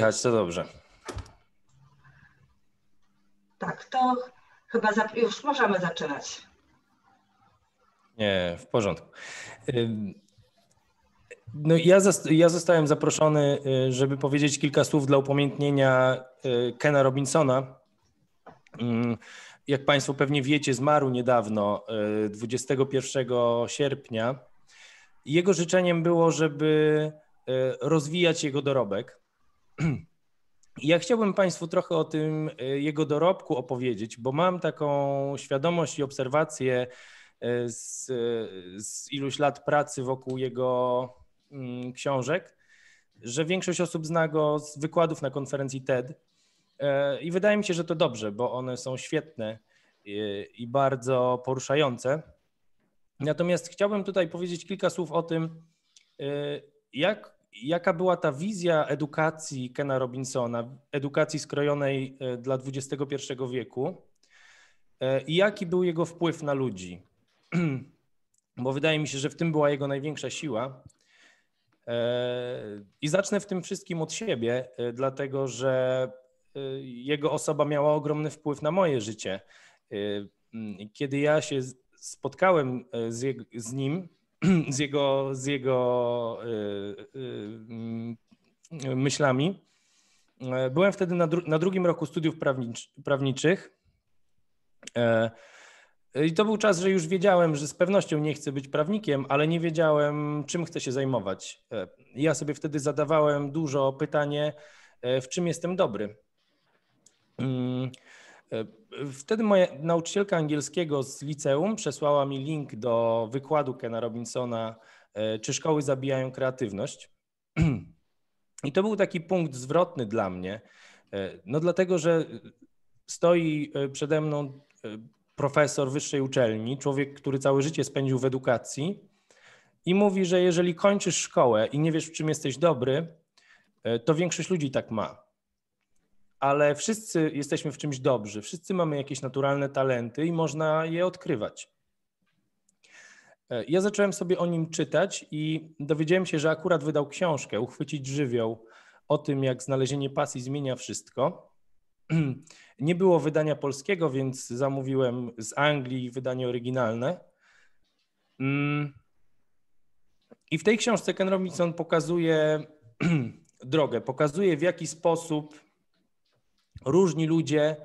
słychać, to dobrze. Tak, to chyba już możemy zaczynać. Nie, w porządku. No, ja, ja zostałem zaproszony, y, żeby powiedzieć kilka słów dla upamiętnienia y, Kena Robinsona. Jak Państwo pewnie wiecie, zmarł niedawno, 21 y, sierpnia. Jego życzeniem było, żeby rozwijać jego dorobek ja chciałbym Państwu trochę o tym e, jego dorobku opowiedzieć, bo mam taką świadomość i obserwację e, z, z iluś lat pracy wokół jego mm, książek, że większość osób zna go z wykładów na konferencji TED. E, I wydaje mi się, że to dobrze, bo one są świetne i bardzo poruszające. Natomiast chciałbym tutaj powiedzieć kilka słów o tym, jak jaka była ta wizja edukacji Kena Robinsona, edukacji skrojonej e, dla XXI wieku e, i jaki był jego wpływ na ludzi? Bo wydaje mi się, że w tym była jego największa siła. E, I zacznę w tym wszystkim od siebie, dlatego że jego osoba miała ogromny wpływ na moje życie. Kiedy ja się spotkałem z, jego, z nim, z jego, z jego y, y, y, mm, myślami. E, byłem wtedy na, dru na drugim roku studiów prawnicz prawniczych. E, I to był czas, że już wiedziałem, że z pewnością nie chcę być prawnikiem, ale nie wiedziałem, czym chcę się zajmować. E, ja sobie wtedy zadawałem dużo pytanie, w czym jestem dobry. Mm, wtedy moja nauczycielka angielskiego z liceum przesłała mi link do wykładu Kena Robinsona e, Czy szkoły zabijają kreatywność? I to był taki punkt zwrotny dla mnie, e, no dlatego, że stoi e, przede mną profesor wyższej uczelni, człowiek, który całe życie spędził w edukacji i mówi, że jeżeli kończysz szkołę i nie wiesz, w czym jesteś dobry, to większość ludzi tak ma ale wszyscy jesteśmy w czymś dobrzy, wszyscy mamy jakieś naturalne talenty i można je odkrywać. E, ja zacząłem sobie o nim czytać i dowiedziałem się, że akurat wydał książkę Uchwycić żywioł o tym, jak znalezienie pasji zmienia wszystko. Nie było wydania polskiego, więc zamówiłem z Anglii wydanie oryginalne. Mm. I w tej książce Ken Robinson pokazuje drogę, pokazuje w jaki sposób różni ludzie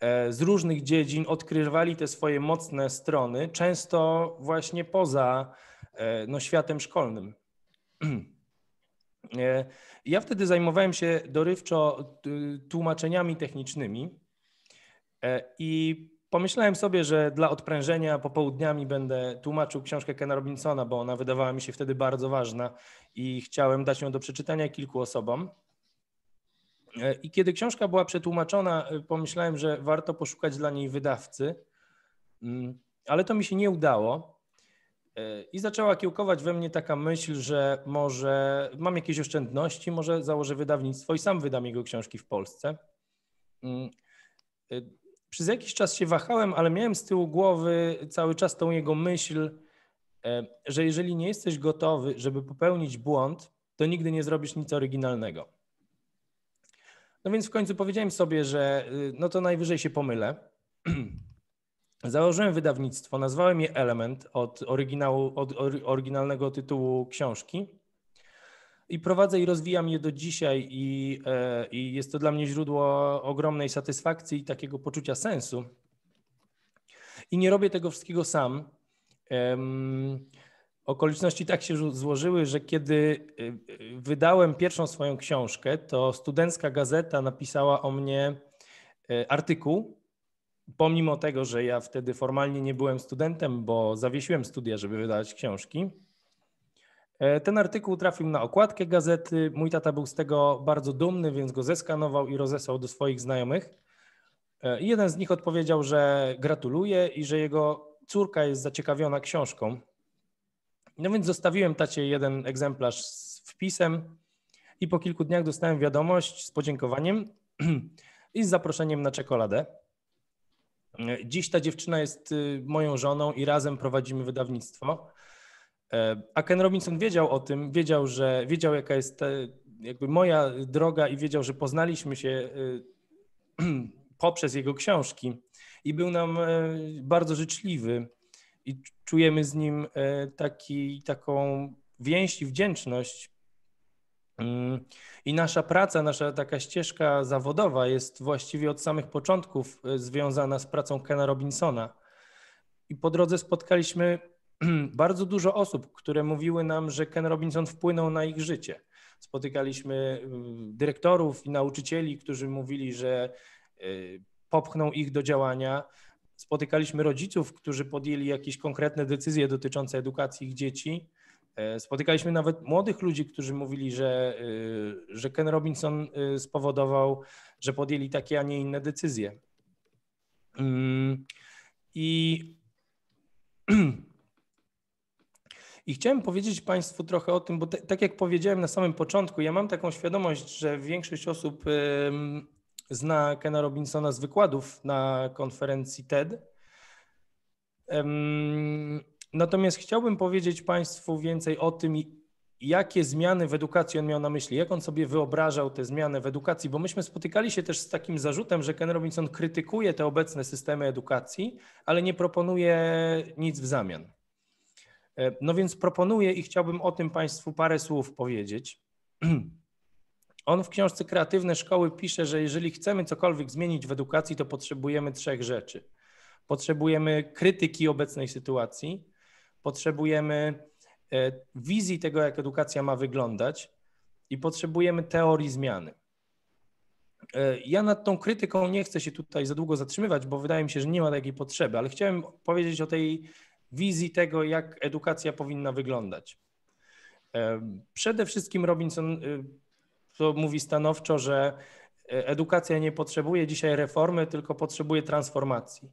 e, z różnych dziedzin odkrywali te swoje mocne strony, często właśnie poza e, no, światem szkolnym. E, ja wtedy zajmowałem się dorywczo tłumaczeniami technicznymi i pomyślałem sobie, że dla odprężenia popołudniami będę tłumaczył książkę Kena Robinsona, bo ona wydawała mi się wtedy bardzo ważna i chciałem dać ją do przeczytania kilku osobom. E, I kiedy książka była przetłumaczona, e, pomyślałem, że warto poszukać dla niej wydawcy, mm, ale to mi się nie udało. E, I zaczęła kiełkować we mnie taka myśl, że może mam jakieś oszczędności, może założę wydawnictwo i sam wydam jego książki w Polsce. Mm, przez jakiś czas się wahałem, ale miałem z tyłu głowy cały czas tą jego myśl, że jeżeli nie jesteś gotowy, żeby popełnić błąd, to nigdy nie zrobisz nic oryginalnego. No więc w końcu powiedziałem sobie, że y, no to najwyżej się pomylę. Założyłem wydawnictwo, nazwałem je Element od, oryginału, od oryginalnego tytułu książki i prowadzę i rozwijam je do dzisiaj i, e, i jest to dla mnie źródło ogromnej satysfakcji i takiego poczucia sensu. I nie robię tego wszystkiego sam. Um, Okoliczności tak się złożyły, że kiedy y, y, wydałem pierwszą swoją książkę, to studencka gazeta napisała o mnie y, artykuł. Pomimo tego, że ja wtedy formalnie nie byłem studentem, bo zawiesiłem studia, żeby wydać książki, ten artykuł trafił na okładkę gazety. Mój tata był z tego bardzo dumny, więc go zeskanował i rozesłał do swoich znajomych. I jeden z nich odpowiedział, że gratuluje i że jego córka jest zaciekawiona książką. No więc zostawiłem tacie jeden egzemplarz z wpisem i po kilku dniach dostałem wiadomość z podziękowaniem i z zaproszeniem na czekoladę. Dziś ta dziewczyna jest y, moją żoną i razem prowadzimy wydawnictwo. E, a Ken Robinson wiedział o tym, wiedział, że wiedział, jaka jest e, jakby moja droga i wiedział, że poznaliśmy się y, poprzez jego książki i był nam e, bardzo życzliwy i czujemy z nim e, taki, taką więź i wdzięczność. Mm, I nasza praca, nasza taka ścieżka zawodowa jest właściwie od samych początków e, związana z pracą Kena Robinsona. I po drodze spotkaliśmy bardzo dużo osób, które mówiły nam, że Ken Robinson wpłynął na ich życie. Spotykaliśmy y, dyrektorów i nauczycieli, którzy mówili, że y, popchnął ich do działania spotykaliśmy rodziców, którzy podjęli jakieś konkretne decyzje dotyczące edukacji ich dzieci. E, spotykaliśmy nawet młodych ludzi, którzy mówili, że, e, że Ken Robinson e, spowodował, że podjęli takie, a nie inne decyzje. Mm, I, i chciałem powiedzieć Państwu trochę o tym, bo te, tak jak powiedziałem na samym początku, ja mam taką świadomość, że większość osób zna Kena Robinsona z wykładów na konferencji TED. Natomiast chciałbym powiedzieć Państwu więcej o tym, jakie zmiany w edukacji on miał na myśli, jak on sobie wyobrażał te zmiany w edukacji, bo myśmy spotykali się też z takim zarzutem, że Ken Robinson krytykuje te obecne systemy edukacji, ale nie proponuje nic w zamian. E, no więc proponuję i chciałbym o tym Państwu parę słów powiedzieć. On w książce Kreatywne Szkoły pisze, że jeżeli chcemy cokolwiek zmienić w edukacji, to potrzebujemy trzech rzeczy. Potrzebujemy krytyki obecnej sytuacji, potrzebujemy e, wizji tego, jak edukacja ma wyglądać i potrzebujemy teorii zmiany. E, ja nad tą krytyką nie chcę się tutaj za długo zatrzymywać, bo wydaje mi się, że nie ma takiej potrzeby, ale chciałem powiedzieć o tej wizji tego, jak edukacja powinna wyglądać. E, przede wszystkim Robinson co mówi stanowczo, że e, edukacja nie potrzebuje dzisiaj reformy, tylko potrzebuje transformacji.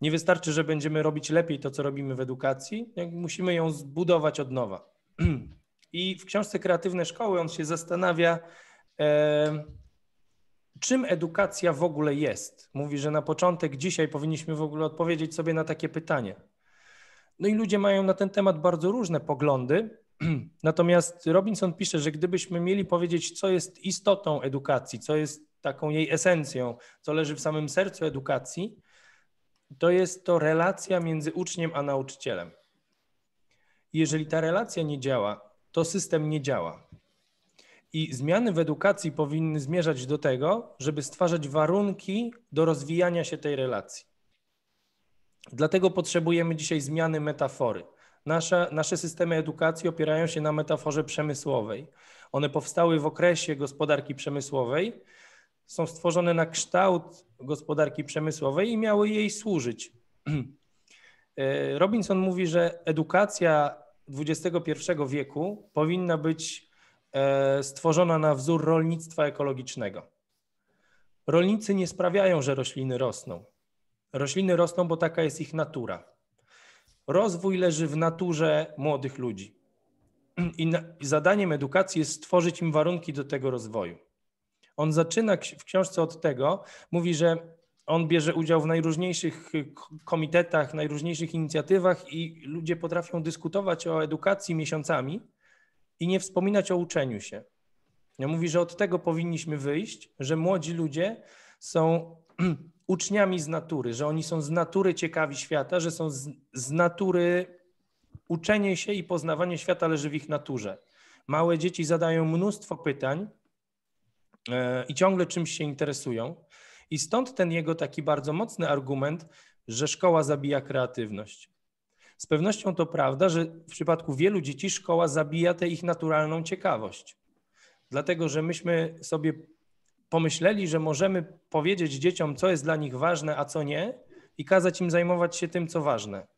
Nie wystarczy, że będziemy robić lepiej to, co robimy w edukacji, musimy ją zbudować od nowa. I w książce Kreatywne Szkoły on się zastanawia, e, czym edukacja w ogóle jest. Mówi, że na początek dzisiaj powinniśmy w ogóle odpowiedzieć sobie na takie pytanie. No i ludzie mają na ten temat bardzo różne poglądy, Natomiast Robinson pisze, że gdybyśmy mieli powiedzieć, co jest istotą edukacji, co jest taką jej esencją, co leży w samym sercu edukacji, to jest to relacja między uczniem a nauczycielem. Jeżeli ta relacja nie działa, to system nie działa. I zmiany w edukacji powinny zmierzać do tego, żeby stwarzać warunki do rozwijania się tej relacji. Dlatego potrzebujemy dzisiaj zmiany metafory. Nasze, nasze systemy edukacji opierają się na metaforze przemysłowej. One powstały w okresie gospodarki przemysłowej, są stworzone na kształt gospodarki przemysłowej i miały jej służyć. E, Robinson mówi, że edukacja XXI wieku powinna być e, stworzona na wzór rolnictwa ekologicznego. Rolnicy nie sprawiają, że rośliny rosną. Rośliny rosną, bo taka jest ich natura. Rozwój leży w naturze młodych ludzi. I, zadaniem edukacji jest stworzyć im warunki do tego rozwoju. On zaczyna w książce od tego, mówi, że on bierze udział w najróżniejszych y, komitetach, najróżniejszych inicjatywach i ludzie potrafią dyskutować o edukacji miesiącami i nie wspominać o uczeniu się. mówi, że od tego powinniśmy wyjść, że młodzi ludzie są uczniami z natury, że oni są z natury ciekawi świata, że są z, z natury uczenie się i poznawanie świata leży w ich naturze. Małe dzieci zadają mnóstwo pytań e, i ciągle czymś się interesują. I stąd ten jego taki bardzo mocny argument, że szkoła zabija kreatywność. Z pewnością to prawda, że w przypadku wielu dzieci szkoła zabija tę ich naturalną ciekawość. Dlatego, że myśmy sobie pomyśleli, że możemy powiedzieć dzieciom, co jest dla nich ważne, a co nie, i kazać im zajmować się tym, co ważne.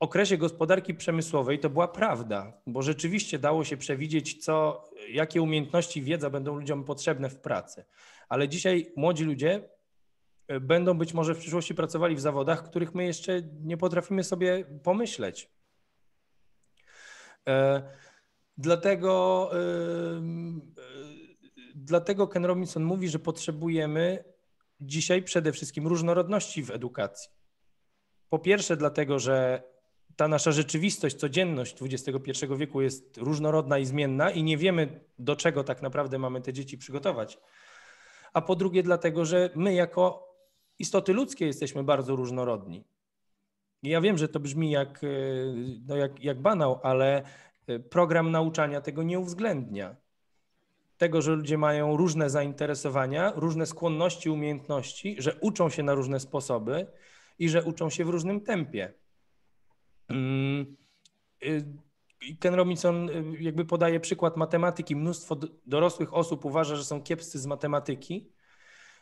W okresie gospodarki przemysłowej to była prawda, bo rzeczywiście dało się przewidzieć, co, jakie umiejętności, wiedza będą ludziom potrzebne w pracy. Ale dzisiaj młodzi ludzie e, będą być może w przyszłości pracowali w zawodach, których my jeszcze nie potrafimy sobie pomyśleć. E, dlatego dlatego Ken Robinson mówi, że potrzebujemy dzisiaj przede wszystkim różnorodności w edukacji. Po pierwsze, dlatego, że ta nasza rzeczywistość, codzienność XXI wieku jest różnorodna i zmienna i nie wiemy, do czego tak naprawdę mamy te dzieci przygotować. A po drugie, dlatego, że my jako istoty ludzkie jesteśmy bardzo różnorodni. ja wiem, że to brzmi jak, e, no jak, jak banał, ale e, program nauczania tego nie uwzględnia tego, że ludzie mają różne zainteresowania, różne skłonności, umiejętności, że uczą się na różne sposoby i że uczą się w różnym tempie. Mm, y, Ken Robinson y, jakby podaje przykład matematyki. Mnóstwo dorosłych osób uważa, że są kiepscy z matematyki,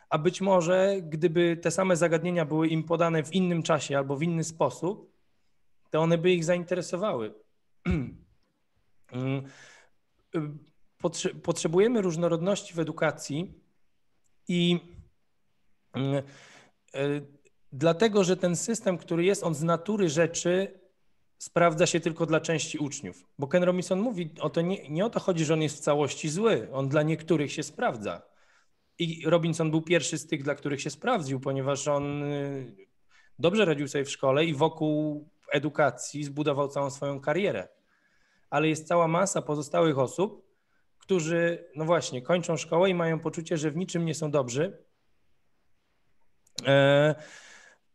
a być może gdyby te same zagadnienia były im podane w innym czasie albo w inny sposób, to one by ich zainteresowały. Mm, y, potrzebujemy różnorodności w edukacji i mm, e, dlatego, że ten system, który jest, on z natury rzeczy sprawdza się tylko dla części uczniów. Bo Ken Robinson mówi, o to nie, nie o to chodzi, że on jest w całości zły, on dla niektórych się sprawdza. I Robinson był pierwszy z tych, dla których się sprawdził, ponieważ on y, dobrze radził sobie w szkole i wokół edukacji zbudował całą swoją karierę. Ale jest cała masa pozostałych osób, którzy, no właśnie, kończą szkołę i mają poczucie, że w niczym nie są dobrzy e,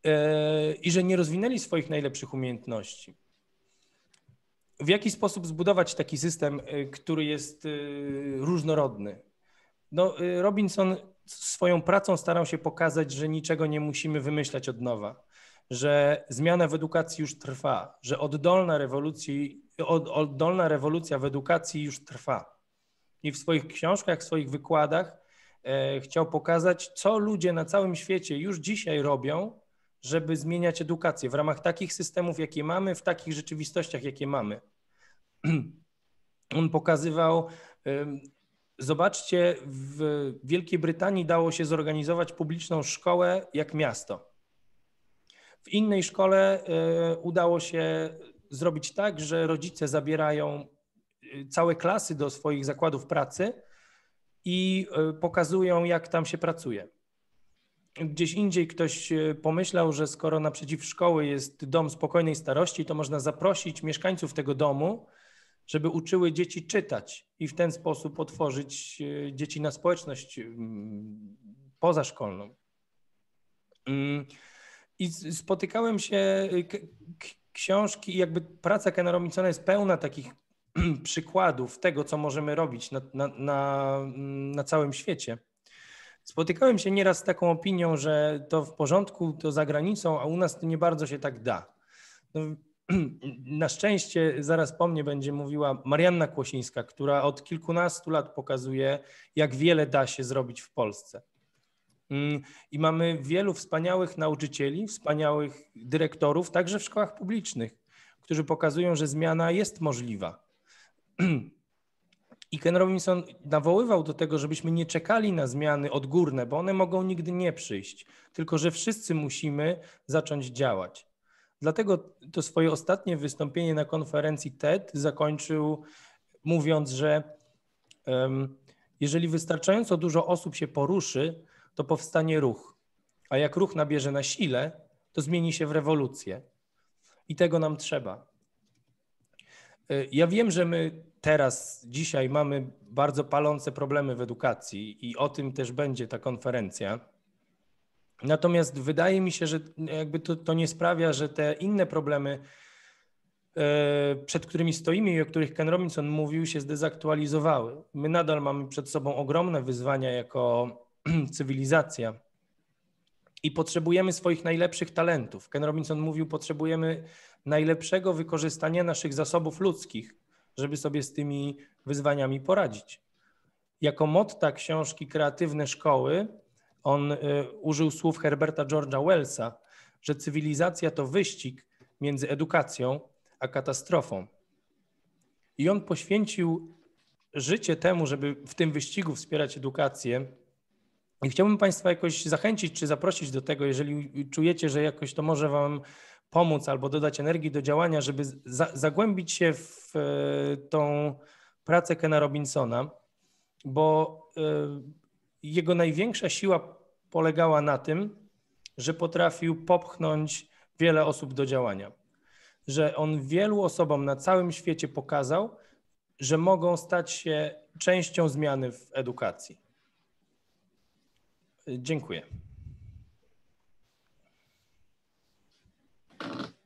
e, i że nie rozwinęli swoich najlepszych umiejętności. W jaki sposób zbudować taki system, e, który jest e, różnorodny? No, e, Robinson swoją pracą starał się pokazać, że niczego nie musimy wymyślać od nowa, że zmiana w edukacji już trwa, że oddolna, rewolucji, od, oddolna rewolucja w edukacji już trwa i w swoich książkach, w swoich wykładach e, chciał pokazać, co ludzie na całym świecie już dzisiaj robią, żeby zmieniać edukację w ramach takich systemów, jakie mamy, w takich rzeczywistościach, jakie mamy. On pokazywał, zobaczcie, w Wielkiej Brytanii dało się zorganizować publiczną szkołę jak miasto. W innej szkole e, udało się zrobić tak, że rodzice zabierają całe klasy do swoich zakładów pracy i e, pokazują, jak tam się pracuje. Gdzieś indziej ktoś e, pomyślał, że skoro naprzeciw szkoły jest dom spokojnej starości, to można zaprosić mieszkańców tego domu, żeby uczyły dzieci czytać i w ten sposób otworzyć e, dzieci na społeczność mm, pozaszkolną. Mm, I spotykałem się, książki, jakby praca Kena Robinsona jest pełna takich przykładów tego, co możemy robić na, na, na, na całym świecie. Spotykałem się nieraz z taką opinią, że to w porządku, to za granicą, a u nas to nie bardzo się tak da. No, na szczęście zaraz po mnie będzie mówiła Marianna Kłosińska, która od kilkunastu lat pokazuje, jak wiele da się zrobić w Polsce. Mm, I mamy wielu wspaniałych nauczycieli, wspaniałych dyrektorów, także w szkołach publicznych, którzy pokazują, że zmiana jest możliwa. I Ken Robinson nawoływał do tego, żebyśmy nie czekali na zmiany odgórne, bo one mogą nigdy nie przyjść, tylko że wszyscy musimy zacząć działać. Dlatego to swoje ostatnie wystąpienie na konferencji TED zakończył mówiąc, że um, jeżeli wystarczająco dużo osób się poruszy, to powstanie ruch, a jak ruch nabierze na sile, to zmieni się w rewolucję. I tego nam trzeba. E, ja wiem, że my teraz, dzisiaj mamy bardzo palące problemy w edukacji i o tym też będzie ta konferencja. Natomiast wydaje mi się, że jakby to, to nie sprawia, że te inne problemy, e, przed którymi stoimy i o których Ken Robinson mówił, się zdezaktualizowały. My nadal mamy przed sobą ogromne wyzwania jako cywilizacja i potrzebujemy swoich najlepszych talentów. Ken Robinson mówił, potrzebujemy najlepszego wykorzystania naszych zasobów ludzkich żeby sobie z tymi wyzwaniami poradzić. Jako motta książki Kreatywne Szkoły on y, użył słów Herberta George'a Wellsa, że cywilizacja to wyścig między edukacją a katastrofą. I on poświęcił życie temu, żeby w tym wyścigu wspierać edukację. I chciałbym Państwa jakoś zachęcić czy zaprosić do tego, jeżeli czujecie, że jakoś to może Wam pomóc albo dodać energii do działania, żeby za, zagłębić się w e, tą pracę Kena Robinsona, bo e, jego największa siła polegała na tym, że potrafił popchnąć wiele osób do działania. Że on wielu osobom na całym świecie pokazał, że mogą stać się częścią zmiany w edukacji. Dziękuję.